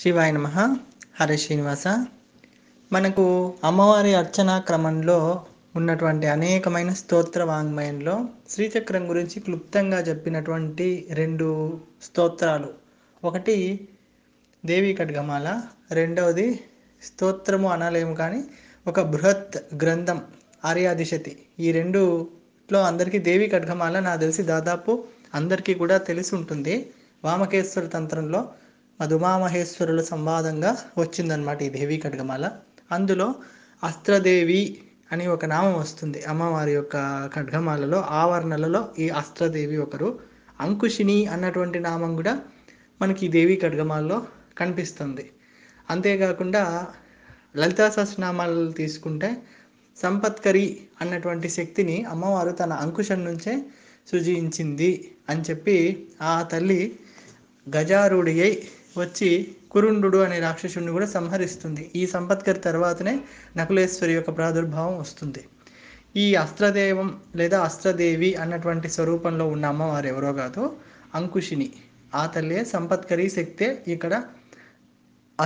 శివాయ నమ హరే శ్రీనివాస మనకు అమ్మవారి అర్చనా క్రమంలో ఉన్నటువంటి అనేకమైన స్తోత్ర వాంగ్మయంలో శ్రీచక్రం గురించి క్లుప్తంగా చెప్పినటువంటి రెండు స్తోత్రాలు ఒకటి దేవి ఖడ్గమాల రెండవది స్తోత్రము అనాలయం కానీ ఒక బృహత్ గ్రంథం ఆర్యాదిశతి ఈ రెండులో అందరికీ దేవి ఖడ్గమాల నాకు తెలిసి దాదాపు అందరికీ కూడా తెలిసి ఉంటుంది వామకేశ్వర తంత్రంలో మధుమామహేశ్వరుల సంవాదంగా వచ్చిందనమాట ఈ దేవి ఖడ్గమాల అందులో అస్త్రదేవి అని ఒక నామం వస్తుంది అమ్మవారి యొక్క ఖడ్గమాలలో ఆవరణలలో ఈ అస్త్రదేవి ఒకరు అంకుశిని అన్నటువంటి నామం కూడా మనకి ఈ దేవి ఖడ్గమాలలో కనిపిస్తుంది అంతేకాకుండా లలితా సహస్రనామాలు తీసుకుంటే సంపత్కరి అన్నటువంటి శక్తిని అమ్మవారు తన అంకుశం నుంచే సృజించింది అని చెప్పి ఆ తల్లి గజారుడియై వచ్చి కురుండు అనే రాక్షసుడిని కూడా సంహరిస్తుంది ఈ సంపత్కర్ తర్వాతనే నకులేశ్వరి యొక్క ప్రాదుర్భావం వస్తుంది ఈ అస్త్రదేవం లేదా అస్త్రదేవి అన్నటువంటి స్వరూపంలో ఉన్న అమ్మవారు ఎవరో కాదు అంకుషిని ఆ తల్లే సంపత్కరి శక్తే ఇక్కడ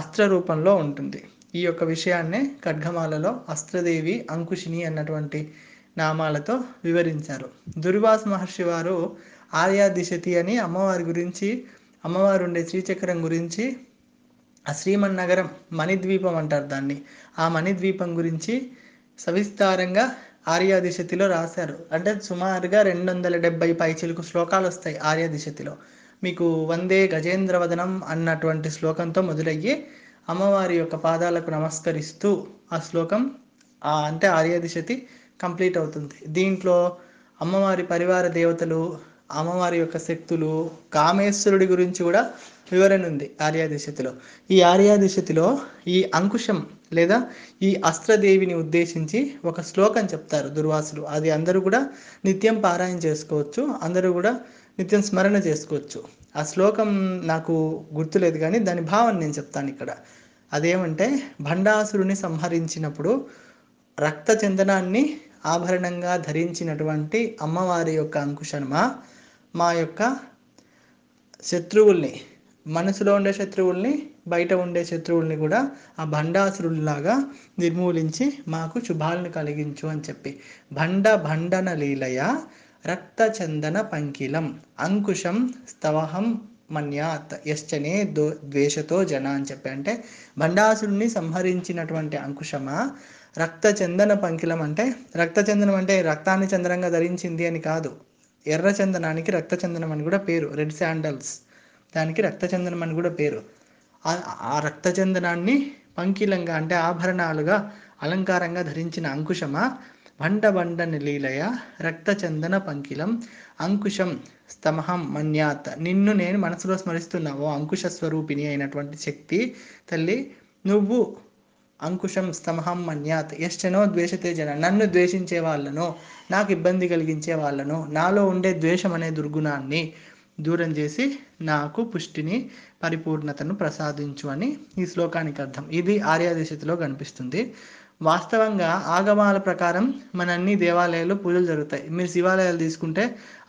అస్త్ర రూపంలో ఉంటుంది ఈ యొక్క విషయాన్నే ఖడ్గమాలలో అస్త్రదేవి అంకుషిని అన్నటువంటి నామాలతో వివరించారు దుర్వాస మహర్షి వారు ఆర్యా దిశతి అని అమ్మవారి గురించి అమ్మవారు ఉండే శ్రీచక్రం గురించి ఆ శ్రీమన్నగరం మణిద్వీపం అంటారు దాన్ని ఆ మణిద్వీపం గురించి సవిస్తారంగా ఆర్యాదిశతిలో రాశారు అంటే సుమారుగా రెండు వందల డెబ్బై పైచిలకు శ్లోకాలు వస్తాయి ఆర్యాదిశతిలో మీకు వందే గజేంద్రవదనం అన్నటువంటి శ్లోకంతో మొదలయ్యి అమ్మవారి యొక్క పాదాలకు నమస్కరిస్తూ ఆ శ్లోకం అంటే ఆర్యాదిశతి కంప్లీట్ అవుతుంది దీంట్లో అమ్మవారి పరివార దేవతలు అమ్మవారి యొక్క శక్తులు కామేశ్వరుడి గురించి కూడా వివరణ ఉంది ఆర్యాదిశతిలో ఈ ఆర్యాదిశతిలో ఈ అంకుశం లేదా ఈ అస్త్రదేవిని ఉద్దేశించి ఒక శ్లోకం చెప్తారు దుర్వాసులు అది అందరూ కూడా నిత్యం పారాయణ చేసుకోవచ్చు అందరూ కూడా నిత్యం స్మరణ చేసుకోవచ్చు ఆ శ్లోకం నాకు గుర్తులేదు కానీ దాని భావన నేను చెప్తాను ఇక్కడ అదేమంటే భండాసురుని సంహరించినప్పుడు రక్త చందనాన్ని ఆభరణంగా ధరించినటువంటి అమ్మవారి యొక్క అంకుశమా మా యొక్క శత్రువుల్ని మనసులో ఉండే శత్రువుల్ని బయట ఉండే శత్రువుల్ని కూడా ఆ భండాసురుల్లాగా నిర్మూలించి మాకు శుభాలను కలిగించు అని చెప్పి భండ భండన లీలయ రక్త చందన పంకిలం అంకుశం స్తవహం మన్యాత్ యశ్చనే దో ద్వేషతో జన అని చెప్పి అంటే భండాసురుణ్ణి సంహరించినటువంటి అంకుశమా రక్తచందన పంకిలం అంటే రక్త చందనం అంటే రక్తాన్ని చంద్రంగా ధరించింది అని కాదు ఎర్ర చందనానికి రక్త చందనం అని కూడా పేరు రెడ్ శాండల్స్ దానికి రక్త చందనం అని కూడా పేరు ఆ రక్త చందనాన్ని పంకిలంగా అంటే ఆభరణాలుగా అలంకారంగా ధరించిన అంకుశమా బండ నిలీలయ రక్త రక్తచందన పంకిలం అంకుశం స్తమహం మన్యాత్ నిన్ను నేను మనసులో స్మరిస్తున్నావు అంకుశ స్వరూపిణి అయినటువంటి శక్తి తల్లి నువ్వు అంకుశం స్తమహం మన్యాత్ ఎష్టనో ద్వేషతే జన నన్ను ద్వేషించే వాళ్ళను నాకు ఇబ్బంది కలిగించే వాళ్ళను నాలో ఉండే ద్వేషం అనే దుర్గుణాన్ని దూరం చేసి నాకు పుష్టిని పరిపూర్ణతను ప్రసాదించు అని ఈ శ్లోకానికి అర్థం ఇది ఆర్యాదేశతిలో కనిపిస్తుంది వాస్తవంగా ఆగమాల ప్రకారం మన అన్ని దేవాలయాలు పూజలు జరుగుతాయి మీరు శివాలయాలు తీసుకుంటే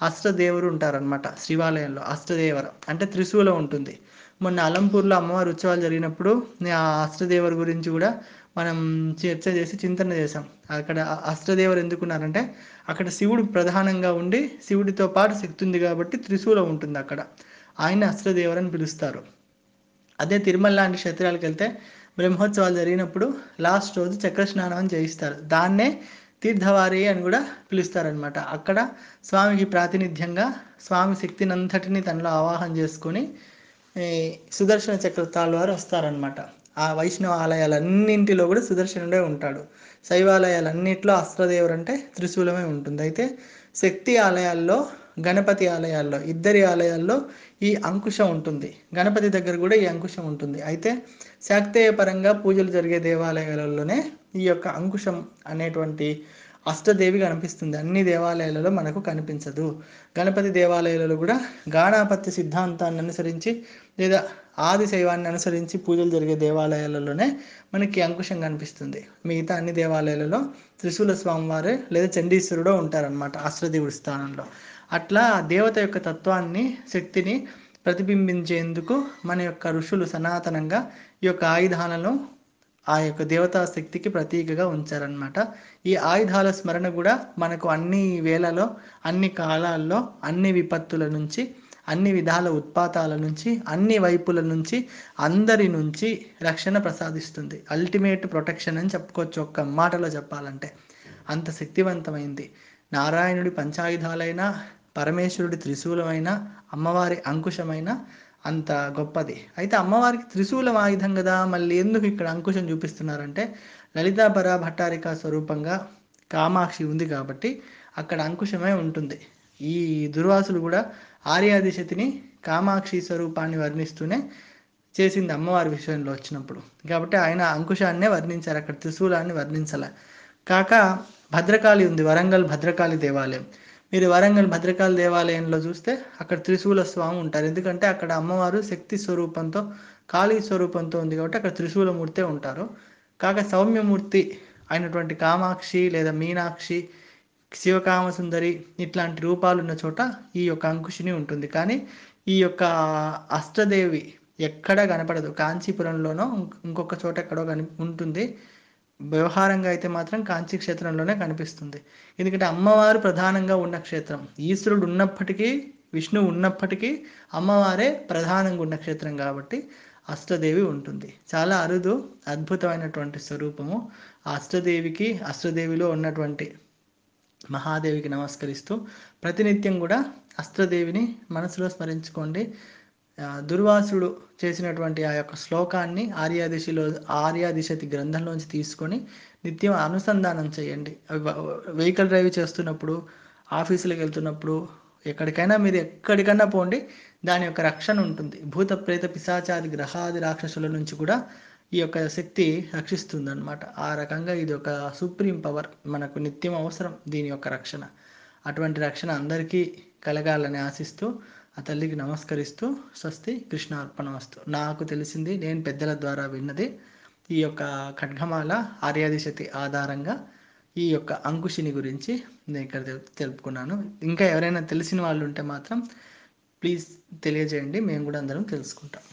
అష్టదేవరు ఉంటారనమాట శివాలయంలో అష్టదేవర అంటే త్రిశూలం ఉంటుంది మొన్న అలంపూర్లో అమ్మవారి ఉత్సవాలు జరిగినప్పుడు ఆ అష్టదేవర్ గురించి కూడా మనం చర్చ చేసి చింతన చేశాం అక్కడ అష్టదేవరు ఎందుకున్నారంటే అక్కడ శివుడు ప్రధానంగా ఉండి శివుడితో పాటు శక్తి ఉంది కాబట్టి త్రిశూలం ఉంటుంది అక్కడ ఆయన అష్టదేవర్ అని పిలుస్తారు అదే తిరుమల లాంటి క్షేత్రాలకు వెళ్తే బ్రహ్మోత్సవాలు జరిగినప్పుడు లాస్ట్ రోజు చక్ర స్నానం అని చేయిస్తారు దాన్నే తీర్థవారి అని కూడా పిలుస్తారనమాట అక్కడ స్వామికి ప్రాతినిధ్యంగా స్వామి శక్తినంతటిని తనలో ఆవాహన చేసుకొని సుదర్శన చక్ర తాళ్ళవారు వస్తారనమాట ఆ వైష్ణవ ఆలయాలన్నింటిలో కూడా సుదర్శనుడే ఉంటాడు శైవాలయాలన్నింటిలో అస్త్రదేవుడు అంటే త్రిశూలమే ఉంటుంది అయితే శక్తి ఆలయాల్లో గణపతి ఆలయాల్లో ఇద్దరి ఆలయాల్లో ఈ అంకుశం ఉంటుంది గణపతి దగ్గర కూడా ఈ అంకుశం ఉంటుంది అయితే శాక్తేయ పరంగా పూజలు జరిగే దేవాలయాలలోనే ఈ యొక్క అంకుశం అనేటువంటి అష్టదేవి కనిపిస్తుంది అన్ని దేవాలయాలలో మనకు కనిపించదు గణపతి దేవాలయాలలో కూడా గాణాపత్య సిద్ధాంతాన్ని అనుసరించి లేదా ఆది శైవాన్ని అనుసరించి పూజలు జరిగే దేవాలయాలలోనే మనకి అంకుశం కనిపిస్తుంది మిగతా అన్ని దేవాలయాలలో త్రిశూల స్వామివారు లేదా చండీశ్వరుడు ఉంటారనమాట అష్టదేవుడి స్థానంలో అట్లా ఆ దేవత యొక్క తత్వాన్ని శక్తిని ప్రతిబింబించేందుకు మన యొక్క ఋషులు సనాతనంగా ఈ యొక్క ఆయుధాలను ఆ యొక్క దేవతా శక్తికి ప్రతీకగా ఉంచారనమాట ఈ ఆయుధాల స్మరణ కూడా మనకు అన్ని వేళలో అన్ని కాలాల్లో అన్ని విపత్తుల నుంచి అన్ని విధాల ఉత్పాతాల నుంచి అన్ని వైపుల నుంచి అందరి నుంచి రక్షణ ప్రసాదిస్తుంది అల్టిమేట్ ప్రొటెక్షన్ అని చెప్పుకోవచ్చు ఒక్క మాటలో చెప్పాలంటే అంత శక్తివంతమైంది నారాయణుడి పంచాయుధాలైన పరమేశ్వరుడి త్రిశూలమైన అమ్మవారి అంకుశమైన అంత గొప్పది అయితే అమ్మవారికి త్రిశూలం ఆయుధం కదా మళ్ళీ ఎందుకు ఇక్కడ అంకుశం చూపిస్తున్నారంటే లలితాపర భట్టారిక స్వరూపంగా కామాక్షి ఉంది కాబట్టి అక్కడ అంకుశమే ఉంటుంది ఈ దుర్వాసులు కూడా ఆర్యాదిశతిని కామాక్షి స్వరూపాన్ని వర్ణిస్తూనే చేసింది అమ్మవారి విషయంలో వచ్చినప్పుడు కాబట్టి ఆయన అంకుశాన్నే వర్ణించారు అక్కడ త్రిశూలాన్ని వర్ణించాల కాక భద్రకాళి ఉంది వరంగల్ భద్రకాళి దేవాలయం మీరు వరంగల్ భద్రకాళ దేవాలయంలో చూస్తే అక్కడ త్రిశూల స్వామి ఉంటారు ఎందుకంటే అక్కడ అమ్మవారు శక్తి స్వరూపంతో కాళీ స్వరూపంతో ఉంది కాబట్టి అక్కడ త్రిశూలమూర్తే ఉంటారు కాక సౌమ్యమూర్తి అయినటువంటి కామాక్షి లేదా మీనాక్షి శివకామసుందరి ఇట్లాంటి రూపాలు ఉన్న చోట ఈ యొక్క అంకుశిని ఉంటుంది కానీ ఈ యొక్క అష్టదేవి ఎక్కడ కనపడదు కాంచీపురంలోనో ఇంకొక చోట ఎక్కడో కని ఉంటుంది వ్యవహారంగా అయితే మాత్రం కాంచీ క్షేత్రంలోనే కనిపిస్తుంది ఎందుకంటే అమ్మవారు ప్రధానంగా ఉన్న క్షేత్రం ఈశ్వరుడు ఉన్నప్పటికీ విష్ణువు ఉన్నప్పటికీ అమ్మవారే ప్రధానంగా ఉన్న క్షేత్రం కాబట్టి అష్టదేవి ఉంటుంది చాలా అరుదు అద్భుతమైనటువంటి స్వరూపము ఆ అష్టదేవికి అష్టదేవిలో ఉన్నటువంటి మహాదేవికి నమస్కరిస్తూ ప్రతినిత్యం కూడా అష్టదేవిని మనసులో స్మరించుకోండి దుర్వాసుడు చేసినటువంటి ఆ యొక్క శ్లోకాన్ని ఆర్యాదిశిలో ఆర్యాదిశతి గ్రంథంలోంచి తీసుకొని నిత్యం అనుసంధానం చేయండి వెహికల్ డ్రైవ్ చేస్తున్నప్పుడు ఆఫీసులకు వెళ్తున్నప్పుడు ఎక్కడికైనా మీరు ఎక్కడికైనా పోండి దాని యొక్క రక్షణ ఉంటుంది భూత ప్రేత పిశాచాది గ్రహాది రాక్షసుల నుంచి కూడా ఈ యొక్క శక్తి రక్షిస్తుంది అనమాట ఆ రకంగా ఇది ఒక సుప్రీం పవర్ మనకు నిత్యం అవసరం దీని యొక్క రక్షణ అటువంటి రక్షణ అందరికీ కలగాలని ఆశిస్తూ ఆ తల్లికి నమస్కరిస్తూ స్వస్తి కృష్ణ అర్పణ అర్పణమస్తు నాకు తెలిసింది నేను పెద్దల ద్వారా విన్నది ఈ యొక్క ఖడ్గమాల ఆర్యాదిశతి ఆధారంగా ఈ యొక్క అంకుశిని గురించి నేను ఇక్కడ తెలుపుకున్నాను ఇంకా ఎవరైనా తెలిసిన వాళ్ళు ఉంటే మాత్రం ప్లీజ్ తెలియజేయండి మేము కూడా అందరం తెలుసుకుంటాం